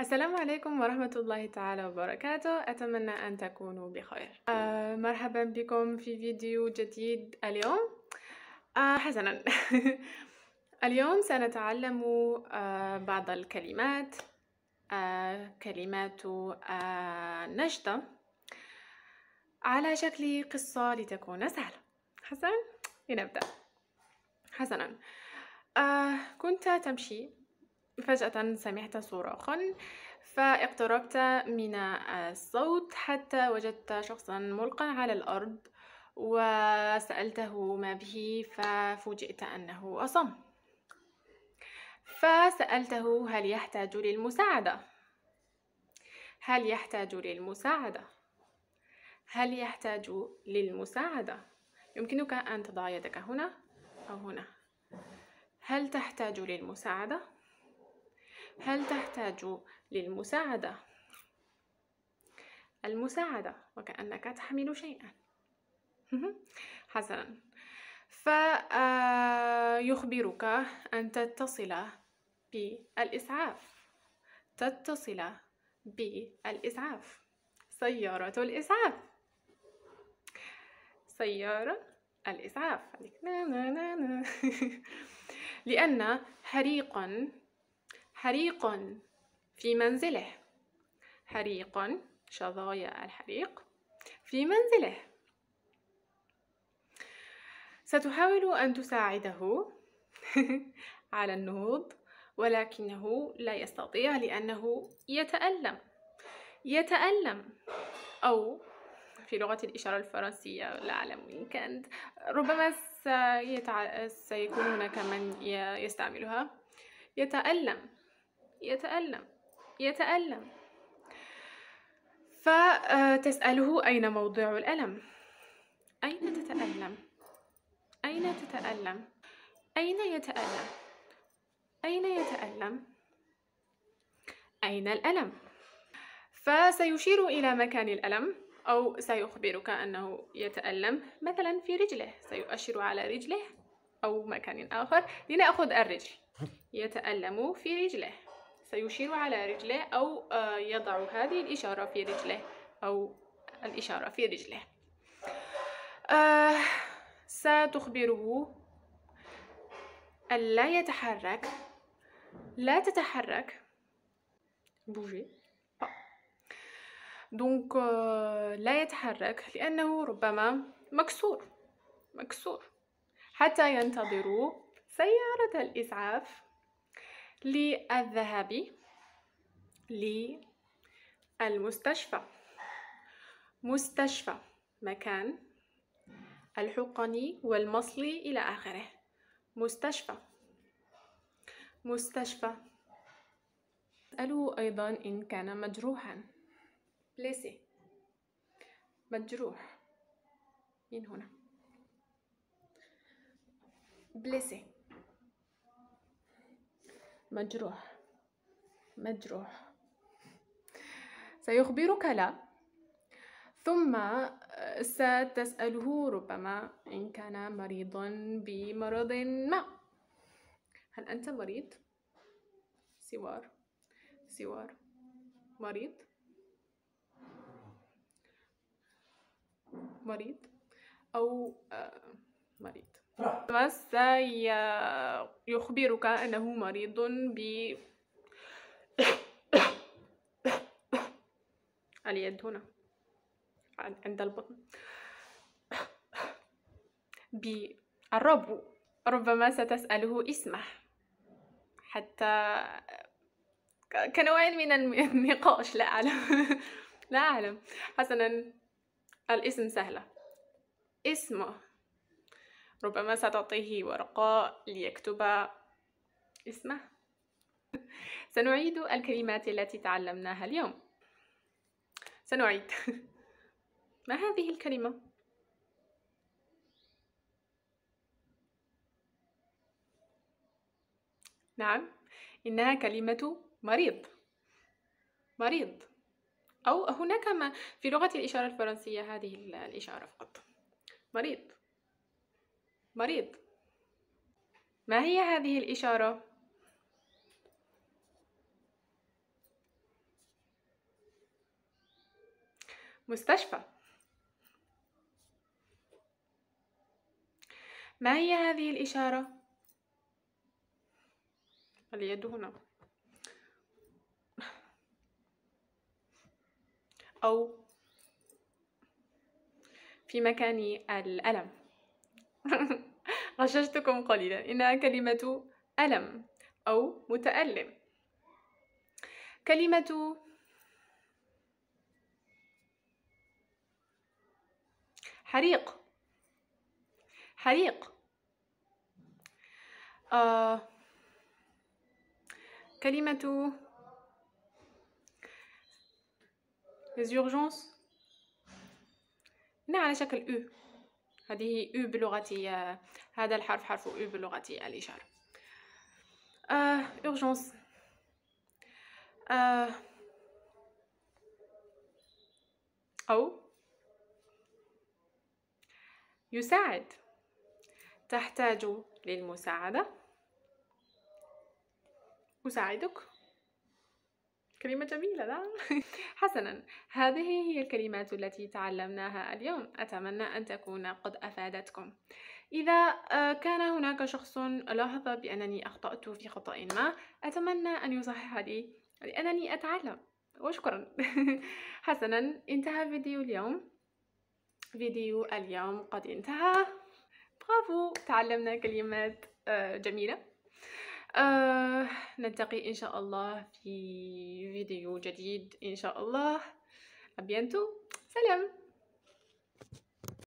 السلام عليكم ورحمة الله تعالى وبركاته أتمنى أن تكونوا بخير آه مرحبا بكم في فيديو جديد اليوم آه حسنا اليوم سنتعلم آه بعض الكلمات آه كلمات آه نجدة على شكل قصة لتكون سهلة حسنا لنبدأ حسنا آه كنت تمشي فجأة سمعت صراخا فاقتربت من الصوت حتى وجدت شخصا ملقا على الأرض وسألته ما به ففوجئت أنه أصم فسألته هل يحتاج للمساعدة هل يحتاج للمساعدة هل يحتاج للمساعدة يمكنك أن تضع يدك هنا أو هنا هل تحتاج للمساعدة هل تحتاج للمساعدة المساعدة وكأنك تحمل شيئا حسنا فيخبرك آه، أن تتصل بالإسعاف تتصل بالإسعاف سيارة الإسعاف سيارة الإسعاف لأن حريقا حريق في منزله حريق شظايا الحريق في منزله ستحاول أن تساعده على النهوض ولكنه لا يستطيع لأنه يتألم يتألم أو في لغة الإشارة الفرنسية لا أعلم إن كانت ربما سيكون هناك من يستعملها يتألم يتألم يتألم فتسأله أين موضع الألم أين تتألم أين تتألم أين يتألم أين يتألم أين الألم فسيشير إلى مكان الألم أو سيخبرك أنه يتألم مثلا في رجله سيؤشر على رجله أو مكان آخر لنأخذ الرجل يتألم في رجله سيشير على رجله أو آه، يضع هذه الإشارة في رجله أو الإشارة في رجله آه، ستخبره أن لا يتحرك لا تتحرك بوجي دونك ah. آه، لا يتحرك لأنه ربما مكسور مكسور حتى ينتظروا سيارة الإسعاف للذهاب للمستشفى مستشفى مكان الحقني والمصلي إلى آخره مستشفى مستشفى أسأله أيضا إن كان مجروحا بليسي مجروح من هنا بليسي مجروح مجروح سيخبرك لا ثم آه، ستسأله ربما إن كان مريض بمرض ما هل أنت مريض؟ سوار سوار مريض مريض أو آه، مريض بس يخبرك أنه مريض ب اليد هنا عند البطن بالربو ربما ستسأله اسمه حتى كنوع من النقاش لا أعلم لا أعلم حسنا الاسم سهلة اسمه ربما ستعطيه ورقة ليكتب اسمه سنعيد الكلمات التي تعلمناها اليوم سنعيد ما هذه الكلمة؟ نعم إنها كلمة مريض مريض أو هناك ما في لغة الإشارة الفرنسية هذه الإشارة فقط مريض مريض ما هي هذه الإشارة؟ مستشفى ما هي هذه الإشارة؟ اليد هنا أو في مكان الألم غششتكم قليلا إنها كلمة ألم أو متألم كلمة حريق حريق آه كلمة les urgences هنا نعم، على شكل U هذه او بلغتي هذا الحرف حرف او بلغتي الاشاره آه اورجونس آه او يساعد تحتاج للمساعده اساعدك كلمة جميلة لا؟ حسنا هذه هي الكلمات التي تعلمناها اليوم أتمنى أن تكون قد أفادتكم إذا آه، كان هناك شخص لاحظ بأنني أخطأت في خطأ ما أتمنى أن يصحح لي لأنني أتعلم وشكرا حسنا انتهى فيديو اليوم فيديو اليوم قد انتهى برافو تعلمنا كلمات آه، جميلة آه نلتقي ان شاء الله في فيديو جديد ان شاء الله ابيانتو سلام